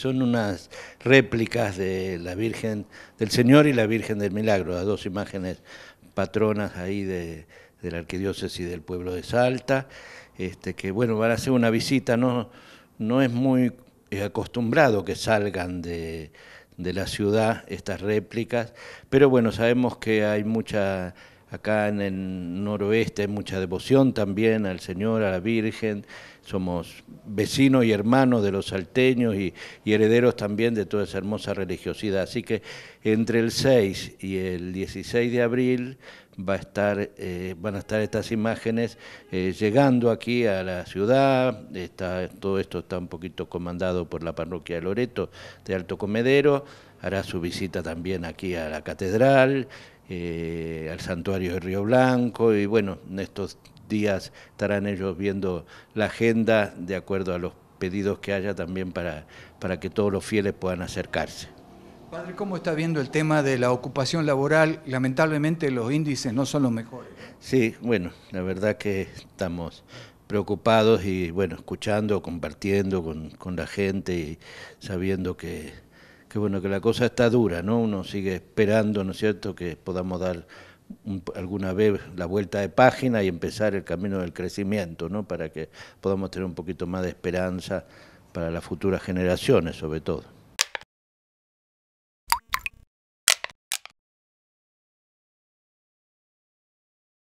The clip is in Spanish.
Son unas réplicas de la Virgen del Señor y la Virgen del Milagro, las dos imágenes patronas ahí de, la arquidiócesis del pueblo de Salta, este, que bueno, van a hacer una visita, no, no es muy acostumbrado que salgan de, de la ciudad estas réplicas, pero bueno, sabemos que hay mucha acá en el noroeste hay mucha devoción también al Señor, a la Virgen, somos vecinos y hermanos de los salteños y, herederos también de toda esa hermosa religiosidad. Así que entre el 6 y el 16 de abril va a estar, eh, van a estar estas imágenes eh, llegando aquí a la ciudad, todo esto está un poquito comandado por la parroquia de Loreto de Alto Comedero, hará su visita también aquí a la catedral eh, al santuario de Río Blanco y bueno, en estos días estarán ellos viendo la agenda de acuerdo a los pedidos que haya también para, para que todos los fieles puedan acercarse. Padre, ¿cómo está viendo el tema de la ocupación laboral? Lamentablemente los índices no son los mejores. Sí, bueno, la verdad que estamos preocupados y bueno, escuchando, compartiendo con, con la gente y sabiendo que que bueno, que la cosa está dura, ¿no? Uno sigue esperando, ¿no es cierto?, que podamos dar alguna vez la vuelta de página y empezar el camino del crecimiento, ¿no? Para que podamos tener un poquito más de esperanza para las futuras generaciones, sobre todo.